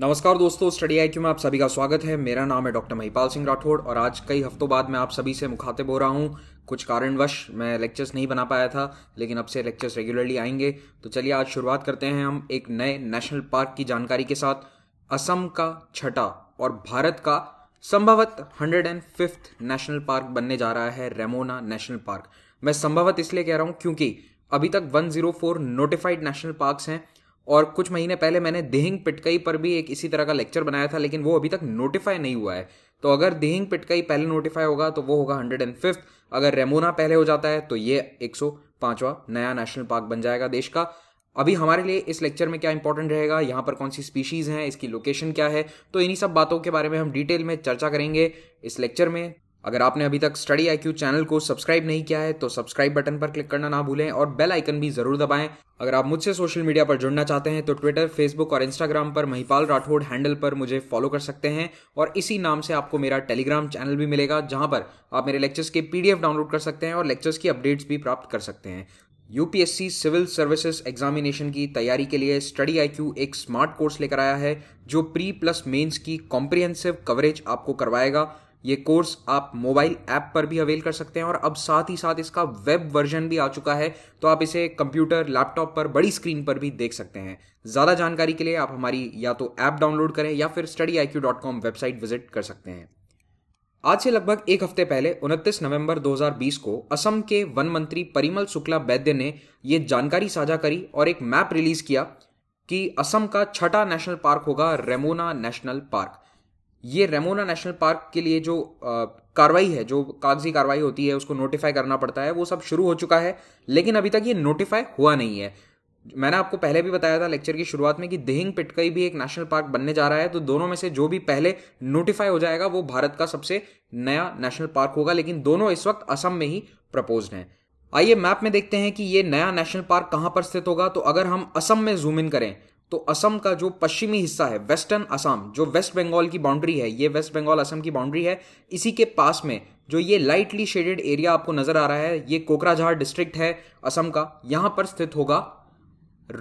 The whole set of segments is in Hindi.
नमस्कार दोस्तों स्टडी आई में आप सभी का स्वागत है मेरा नाम है डॉक्टर महिपाल सिंह राठौड़ और आज कई हफ्तों बाद मैं आप सभी से मुखातिब हो रहा हूँ कुछ कारणवश मैं लेक्चर्स नहीं बना पाया था लेकिन अब से लेक्चर्स रेगुलरली आएंगे तो चलिए आज शुरुआत करते हैं हम एक नए नेशनल पार्क की जानकारी के साथ असम का छठा और भारत का संभवत hundred and fifth national park बनने जा रहा है रेमोना नेशनल पार्क मैं संभवत इसलिए कह रहा हूँ क्योंकि अभी तक 104 नोटिफाइड नेशनल पार्क्स हैं और कुछ महीने पहले मैंने दिहिंग पिटकई पर भी एक इसी तरह का लेक्चर बनाया था लेकिन वो अभी तक नोटिफाई नहीं हुआ है तो अगर दिहिंग पिटकई पहले नोटिफाई होगा तो वो होगा हंड्रेड एंड फिफ्थ अगर रेमोना पहले हो जाता है तो ये एक सौ पांचवा नया नेशनल पार्क बन जाएगा देश का अभी हमारे लिए इस लेक्चर में क्या इंपॉर्टेंट रहेगा यहाँ पर कौन सी स्पीशीज़ हैं इसकी लोकेशन क्या है तो इन्हीं सब बातों के बारे में हम डिटेल में चर्चा करेंगे इस लेक्चर में अगर आपने अभी तक स्टडी आई चैनल को सब्सक्राइब नहीं किया है तो सब्सक्राइब बटन पर क्लिक करना ना भूलें और बेल आइकन भी जरूर दबाएं अगर आप मुझसे सोशल मीडिया पर जुड़ना चाहते हैं तो ट्विटर फेसबुक और इंस्टाग्राम पर महिपाल राठौड़ हैंडल पर मुझे फॉलो कर सकते हैं और इसी नाम से आपको मेरा टेलीग्राम चैनल भी मिलेगा जहां पर आप मेरे लेक्चर्स के पी डाउनलोड कर सकते हैं और लेक्चर्स की अपडेट्स भी प्राप्त कर सकते हैं यूपीएससी सिविल सर्विसेज एग्जामिनेशन की तैयारी के लिए स्टडी आई एक स्मार्ट कोर्स लेकर आया है जो प्री प्लस मेंस की कॉम्प्रिहेंसिव कवरेज आपको करवाएगा ये कोर्स आप मोबाइल ऐप पर भी अवेल कर सकते हैं और अब साथ ही साथ इसका वेब वर्जन भी आ चुका है तो आप इसे कंप्यूटर लैपटॉप पर बड़ी स्क्रीन पर भी देख सकते हैं ज़्यादा जानकारी के लिए आप हमारी या तो ऐप डाउनलोड करें या फिर स्टडी वेबसाइट विजिट कर सकते हैं आज से लगभग एक हफ्ते पहले 29 नवंबर 2020 को असम के वन मंत्री परिमल शुक्ला बैद्य ने यह जानकारी साझा करी और एक मैप रिलीज किया कि असम का छठा नेशनल पार्क होगा रेमोना नेशनल पार्क ये रेमोना नेशनल पार्क के लिए जो कार्रवाई है जो कागजी कार्रवाई होती है उसको नोटिफाई करना पड़ता है वो सब शुरू हो चुका है लेकिन अभी तक ये नोटिफाई हुआ नहीं है मैंने आपको पहले भी बताया था लेक्चर की शुरुआत में कि दिहिंग पिटकई भी एक नेशनल पार्क बनने जा रहा है तो दोनों में से जो भी पहले नोटिफाई हो जाएगा वो भारत का सबसे नया नेशनल पार्क होगा लेकिन दोनों इस वक्त असम में ही प्रपोज हैं आइए मैप में देखते हैं कि ये नया नेशनल पार्क कहां पर स्थित होगा तो अगर हम असम में जूम इन करें तो असम का जो पश्चिमी हिस्सा है वेस्टर्न असम जो वेस्ट बंगाल की बाउंड्री है ये वेस्ट बंगाल असम की बाउंड्री है इसी के पास में जो ये लाइटली शेडेड एरिया आपको नजर आ रहा है ये कोकराझार डिस्ट्रिक्ट है असम का यहां पर स्थित होगा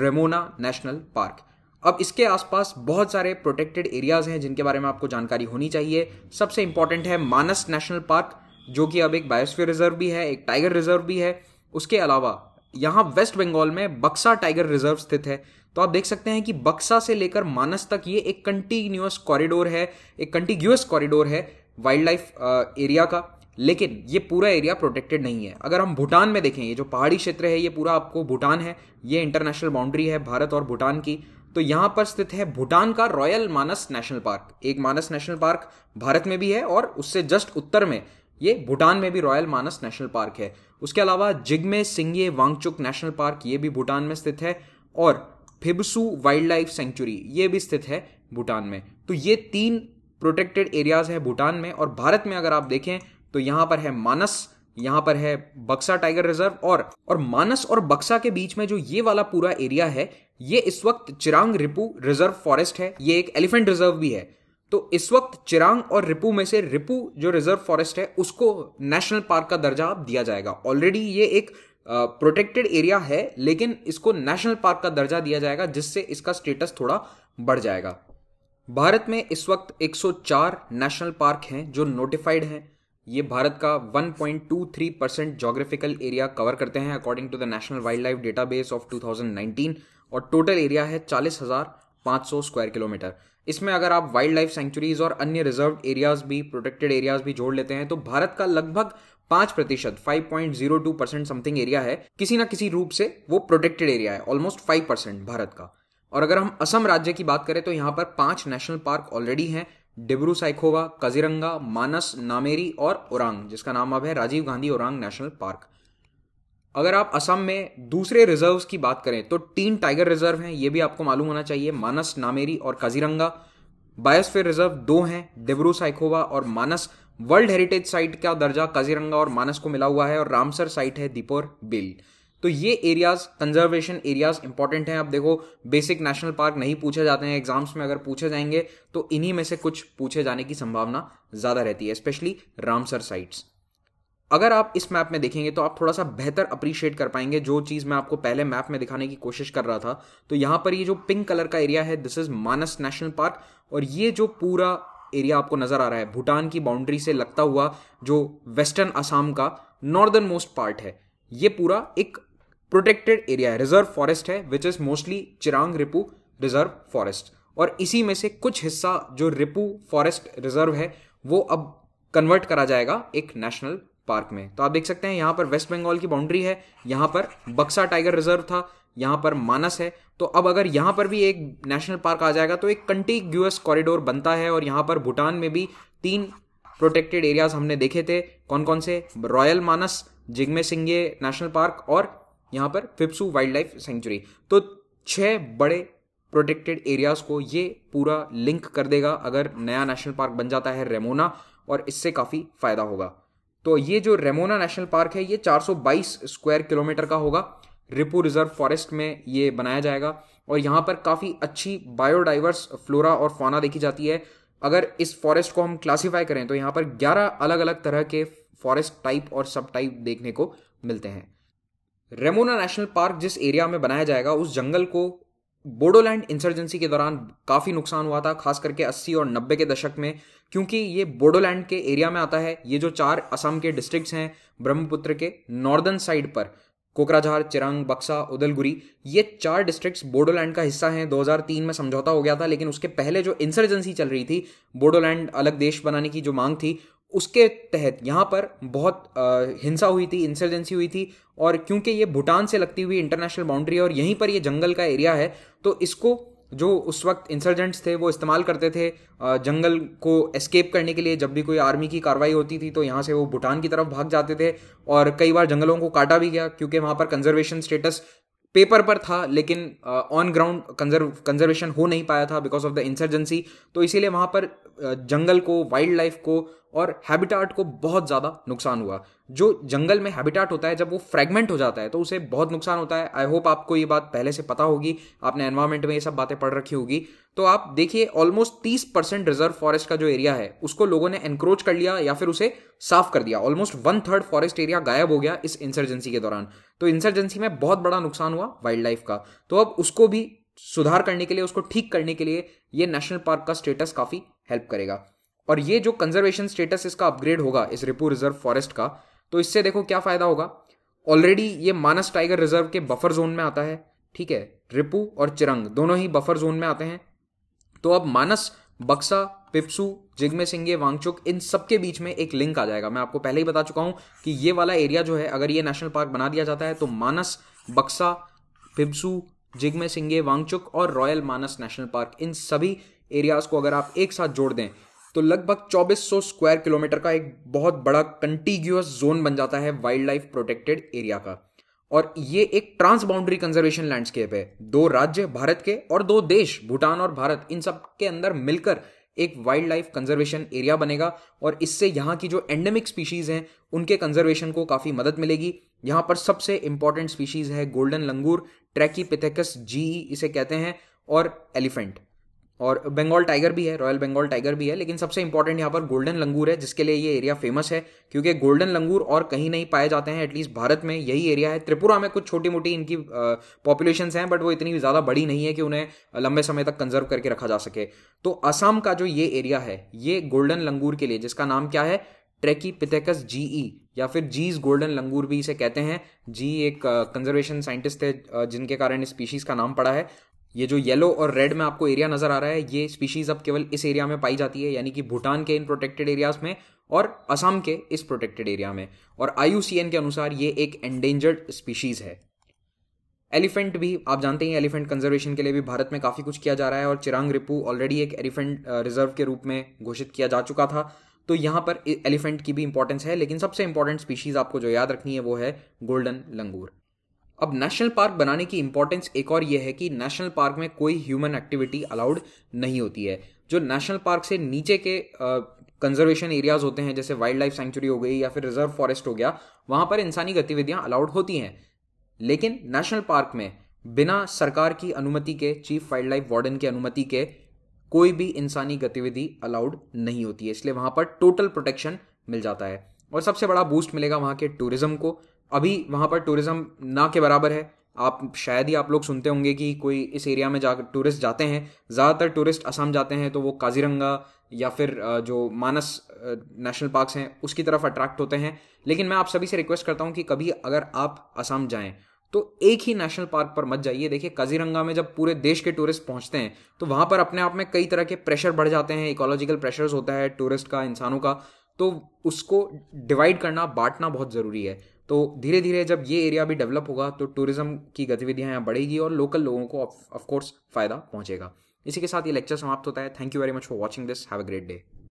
रेमोना नेशनल पार्क अब इसके आसपास बहुत सारे प्रोटेक्टेड एरियाज हैं जिनके बारे में आपको जानकारी होनी चाहिए सबसे इंपॉर्टेंट है मानस नेशनल पार्क जो कि अब एक बायोस्फीयर रिजर्व भी है एक टाइगर रिजर्व भी है उसके अलावा यहाँ वेस्ट बंगाल में बक्सा टाइगर रिजर्व स्थित है तो आप देख सकते हैं कि बक्सा से लेकर मानस तक ये एक कंटिन्यूस कॉरिडोर है एक कंटिग्यूस कॉरिडोर है वाइल्ड लाइफ एरिया का लेकिन ये पूरा एरिया प्रोटेक्टेड नहीं है अगर हम भूटान में देखें ये जो पहाड़ी क्षेत्र है ये पूरा आपको भूटान है ये इंटरनेशनल बाउंड्री है भारत और भूटान की तो यहाँ पर स्थित है भूटान का रॉयल मानस नेशनल पार्क एक मानस नेशनल पार्क भारत में भी है और उससे जस्ट उत्तर में ये भूटान में भी रॉयल मानस नेशनल पार्क है उसके अलावा जिगमे सिंगे वांगचुक नेशनल पार्क ये भी भूटान में स्थित है और फिबसू वाइल्ड लाइफ सेंचुरी ये भी स्थित है भूटान में तो ये तीन प्रोटेक्टेड एरियाज है भूटान में और भारत में अगर आप देखें तो यहां पर है मानस यहां पर है बक्सा टाइगर रिजर्व और और मानस और बक्सा के बीच में जो ये वाला पूरा एरिया है ये इस वक्त चिरांग रिपू रिजर्व फॉरेस्ट है ये एक एलिफेंट रिजर्व भी है तो इस वक्त चिरांग और रिपू में से रिपू जो रिजर्व फॉरेस्ट है उसको नेशनल पार्क का दर्जा अब दिया जाएगा ऑलरेडी ये एक प्रोटेक्टेड एरिया है लेकिन इसको नेशनल पार्क का दर्जा दिया जाएगा जिससे इसका स्टेटस थोड़ा बढ़ जाएगा भारत में इस वक्त 104 नेशनल पार्क हैं जो नोटिफाइड हैं ये भारत का 1.23 परसेंट जोग्राफिकल एरिया कवर करते हैं according to the national wildlife database of 2019 और टोटल एरिया है चालीस स्क्वायर किलोमीटर इसमें अगर आप वाइल्ड लाइफ सेंचुरीज और अन्य रिजर्व एरियाज भी प्रोटेक्टेड एरियाज भी जोड़ लेते हैं तो भारत का लगभग पांच प्रतिशत five point zero two percent something area है किसी ना किसी रूप से वो प्रोटेक्टेड एरिया है ऑलमोस्ट फाइव परसेंट भारत का और अगर हम असम राज्य की बात करें तो यहां पर पांच नेशनल पार्क ऑलरेडी हैं डिब्रू साइखोवा काजीरंगा मानस नामेरी और ओरांग जिसका नाम अब है राजीव गांधी ओरांग नेशनल पार्क अगर आप असम में दूसरे रिजर्व्स की बात करें तो तीन टाइगर रिजर्व हैं ये भी आपको मालूम होना चाहिए मानस नामेरी और काजीरंगा बायोस्फीयर रिजर्व दो हैं डिब्रू साइकोवा और मानस वर्ल्ड हेरिटेज साइट का दर्जा काजीरंगा और मानस को मिला हुआ है और रामसर साइट है दीपोर बिल तो ये एरियाज कंजर्वेशन एरियाज इंपॉर्टेंट हैं आप देखो बेसिक नेशनल पार्क नहीं पूछे जाते हैं एग्जाम्स में अगर पूछे जाएंगे तो इन्हीं में से कुछ पूछे जाने की संभावना ज़्यादा रहती है स्पेशली रामसर साइट्स अगर आप इस मैप में देखेंगे तो आप थोड़ा सा बेहतर अप्रिशिएट कर पाएंगे जो चीज़ मैं आपको पहले मैप में दिखाने की कोशिश कर रहा था तो यहाँ पर ये जो पिंक कलर का एरिया है this is Manas national park और ये जो पूरा एरिया आपको नज़र आ रहा है भूटान की बाउंड्री से लगता हुआ जो वेस्टर्न असम का नॉर्दर्न मोस्ट पार्ट है ये पूरा एक प्रोटेक्टेड एरिया है रिजर्व फॉरेस्ट है which is mostly Chirang Ripu reserve forest और इसी में से कुछ हिस्सा जो रिपू फॉरेस्ट रिजर्व है वो अब कन्वर्ट करा जाएगा एक नेशनल पार्क में तो आप देख सकते हैं यहाँ पर वेस्ट बंगाल की बाउंड्री है यहाँ पर बक्सा टाइगर रिजर्व था यहाँ पर मानस है तो अब अगर यहाँ पर भी एक नेशनल पार्क आ जाएगा तो एक कंटिग्यूस कॉरिडोर बनता है और यहाँ पर भूटान में भी तीन प्रोटेक्टेड एरियाज हमने देखे थे कौन कौन से royal Manas Jigme Singye national park और यहाँ पर फिप्सू वाइल्ड लाइफ सेंचुरी तो छः बड़े प्रोटेक्टेड एरियाज को ये पूरा लिंक कर देगा अगर नया नेशनल पार्क बन जाता है रेमोना और इससे काफ़ी फायदा होगा तो ये जो रेमोना नेशनल पार्क है ये 422 स्क्वायर किलोमीटर का होगा रिपू रिजर्व फॉरेस्ट में ये बनाया जाएगा और यहाँ पर काफ़ी अच्छी बायोडाइवर्स फ्लोरा और फौना देखी जाती है अगर इस फॉरेस्ट को हम क्लासीफाई करें तो यहाँ पर 11 अलग अलग तरह के फॉरेस्ट टाइप और सब टाइप देखने को मिलते हैं रेमोना नेशनल पार्क जिस एरिया में बनाया जाएगा उस जंगल को बोडोलैंड इंसर्जेंसी के दौरान काफ़ी नुकसान हुआ था खास करके 80 और 90 के दशक में क्योंकि ये बोडोलैंड के एरिया में आता है ये जो चार असम के डिस्ट्रिक्ट्स हैं ब्रह्मपुत्र के नॉर्दर्न साइड पर कोकराझार चिरांग बक्सा उदलगुरी ये चार डिस्ट्रिक्ट्स बोडोलैंड का हिस्सा हैं 2003 में समझौता हो गया था लेकिन उसके पहले जो इंसर्जेंसी चल रही थी बोडोलैंड अलग देश बनाने की जो मांग थी उसके तहत यहाँ पर बहुत हिंसा हुई थी इंसर्जेंसी हुई थी और क्योंकि ये भूटान से लगती हुई इंटरनेशनल बाउंड्री है और यहीं पर ये जंगल का एरिया है तो इसको जो उस वक्त इंसर्जेंट्स थे वो इस्तेमाल करते थे जंगल को एस्केप करने के लिए जब भी कोई आर्मी की कार्रवाई होती थी तो यहाँ से वो भूटान की तरफ भाग जाते थे और कई बार जंगलों को काटा भी गया क्योंकि वहाँ पर कंजर्वेशन स्टेटस पेपर पर था लेकिन ऑन ग्राउंड कंजर्व कंजर्वेशन हो नहीं पाया था बिकॉज ऑफ द इंसर्जेंसी तो इसीलिए वहाँ पर जंगल को वाइल्ड लाइफ को और हैबिटाट को बहुत ज़्यादा नुकसान हुआ जो जंगल में हैबिटाट होता है जब वो फ्रेगमेंट हो जाता है तो उसे बहुत नुकसान होता है आई होप आपको ये बात पहले से पता होगी आपने एनवायरमेंट में ये सब बातें पढ़ रखी होगी तो आप देखिए ऑलमोस्ट तीस परसेंट रिजर्व फॉरेस्ट का जो एरिया है उसको लोगों ने एनक्रोच कर लिया या फिर उसे साफ कर दिया almost one third forest area गायब हो गया इस इंसर्जेंसी के दौरान तो इंसर्जेंसी में बहुत बड़ा नुकसान हुआ वाइल्ड लाइफ का तो अब उसको भी सुधार करने के लिए उसको ठीक करने के लिए ये नेशनल पार्क का स्टेटस काफ़ी हेल्प करेगा और ये जो कंजर्वेशन स्टेटस इसका अपग्रेड होगा इस रिपू रिजर्व फॉरेस्ट का तो इससे देखो क्या फायदा होगा ऑलरेडी ये मानस टाइगर रिजर्व के बफर जोन में आता है ठीक है रिपू और चिरंग दोनों ही बफर जोन में आते हैं तो अब मानस बक्सा पिप्सू जिग्मे सिंगे वांगचुक इन सबके बीच में एक लिंक आ जाएगा मैं आपको पहले ही बता चुका हूं कि ये वाला एरिया जो है अगर ये नेशनल पार्क बना दिया जाता है तो मानस बक्सा पिप्सू जिग्मे सिंगे वांगचुक और रॉयल मानस नेशनल पार्क इन सभी एरियाज को अगर आप एक साथ जोड़ दें तो लगभग 2400 स्क्वायर किलोमीटर का एक बहुत बड़ा कंटिग्यूस जोन बन जाता है वाइल्ड लाइफ प्रोटेक्टेड एरिया का और ये एक ट्रांस बाउंड्री कंजर्वेशन लैंडस्केप है दो राज्य भारत के और दो देश भूटान और भारत इन सब के अंदर मिलकर एक वाइल्ड लाइफ कंजर्वेशन एरिया बनेगा और इससे यहाँ की जो एंडेमिक स्पीशीज हैं उनके कंजर्वेशन को काफ़ी मदद मिलेगी यहाँ पर सबसे इंपॉर्टेंट स्पीशीज है golden langur trachypithecus geei इसे कहते हैं और एलिफेंट और बंगाल टाइगर भी है रॉयल बंगाल टाइगर भी है लेकिन सबसे इंपॉर्टेंट यहाँ पर गोल्डन लंगूर है जिसके लिए ये एरिया फेमस है क्योंकि गोल्डन लंगूर और कहीं नहीं पाए जाते हैं एटलीस्ट भारत में यही एरिया है त्रिपुरा में कुछ छोटी मोटी इनकी पॉपुलेशन हैं बट वो इतनी ज़्यादा बड़ी नहीं है कि उन्हें लंबे समय तक कंजर्व करके रखा जा सके तो असम का जो ये एरिया है ये गोल्डन लंगूर के लिए जिसका नाम क्या है ट्रेकी पिथेकस जीई या फिर जीज गोल्डन लंगूर भी इसे कहते हैं जी एक कंजर्वेशन साइंटिस्ट थे जिनके कारण इस स्पीशीज का नाम पड़ा है ये जो येलो और रेड में आपको एरिया नज़र आ रहा है ये स्पीशीज़ अब केवल इस एरिया में पाई जाती है यानी कि भूटान के इन प्रोटेक्टेड एरियाज़ में और असम के इस प्रोटेक्टेड एरिया में और आई के अनुसार ये एक एंडेंजर्ड स्पीशीज़ है एलिफेंट भी आप जानते हैं एलिफेंट कंजर्वेशन के लिए भी भारत में काफ़ी कुछ किया जा रहा है और चिरांग रिपू ऑलरेडी एक एलिफेंट रिजर्व uh, के रूप में घोषित किया जा चुका था तो यहां पर एलिफेंट e-, की भी इंपॉर्टेंस है लेकिन सबसे इंपॉर्टेंट स्पीशीज़ आपको जो याद रखनी है वो है गोल्डन लंगूर अब नेशनल पार्क बनाने की इंपॉर्टेंस एक और यह है कि नेशनल पार्क में कोई ह्यूमन एक्टिविटी अलाउड नहीं होती है जो नेशनल पार्क से नीचे के कंजर्वेशन एरियाज होते हैं जैसे वाइल्ड लाइफ सेंचुरी हो गई या फिर रिजर्व फॉरेस्ट हो गया वहां पर इंसानी गतिविधियां अलाउड होती हैं लेकिन नेशनल पार्क में बिना सरकार की अनुमति के चीफ वाइल्ड लाइफ वार्डन की अनुमति के कोई भी इंसानी गतिविधि अलाउड नहीं होती है इसलिए वहां पर टोटल प्रोटेक्शन मिल जाता है और सबसे बड़ा बूस्ट मिलेगा वहां के टूरिज्म को अभी वहाँ पर टूरिज़्म ना के बराबर है आप शायद ही आप लोग सुनते होंगे कि कोई इस एरिया में जाकर टूरिस्ट जाते हैं ज़्यादातर टूरिस्ट असम जाते हैं तो वो काजीरंगा या फिर जो मानस नेशनल पार्क्स हैं उसकी तरफ अट्रैक्ट होते हैं लेकिन मैं आप सभी से रिक्वेस्ट करता हूँ कि कभी अगर आप असम जाएँ तो एक ही नेशनल पार्क पर मत जाइए देखिए काजीरंगा में जब पूरे देश के टूरिस्ट पहुंचते हैं तो वहाँ पर अपने आप में कई तरह के प्रेशर बढ़ जाते हैं इकोलॉजिकल प्रेशर्स होता है टूरिस्ट का इंसानों का तो उसको डिवाइड करना बांटना बहुत ज़रूरी है तो धीरे धीरे जब ये एरिया भी डेवलप होगा तो टूरिज़्म की गतिविधियाँ यहाँ बढ़ेगी और लोकल लोगों को ऑफकोर्स फ़ायदा पहुँचेगा इसी के साथ ये लेक्चर समाप्त होता है thank you very much for watching this have a great day